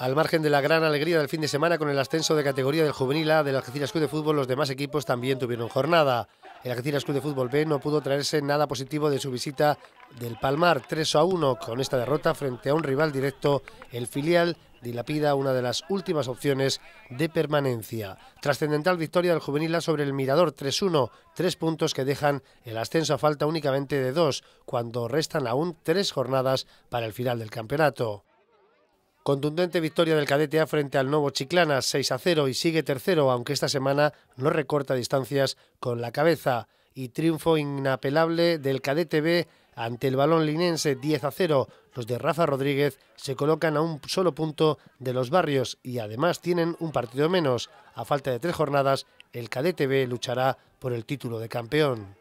Al margen de la gran alegría del fin de semana con el ascenso de categoría del Juvenil A del Algeciras Club de Fútbol, los demás equipos también tuvieron jornada. El Algeciras Club de Fútbol B no pudo traerse nada positivo de su visita del Palmar 3 a 1 con esta derrota frente a un rival directo, el filial dilapida una de las últimas opciones de permanencia. Trascendental victoria del Juvenil A sobre el Mirador 3-1, tres puntos que dejan el ascenso a falta únicamente de dos, cuando restan aún tres jornadas para el final del campeonato. Contundente victoria del Cadete A frente al nuevo Chiclana 6 a 0 y sigue tercero, aunque esta semana no recorta distancias con la cabeza. Y triunfo inapelable del Cadete B ante el balón linense 10 a 0. Los de Rafa Rodríguez se colocan a un solo punto de los barrios y además tienen un partido menos. A falta de tres jornadas, el Cadete B luchará por el título de campeón.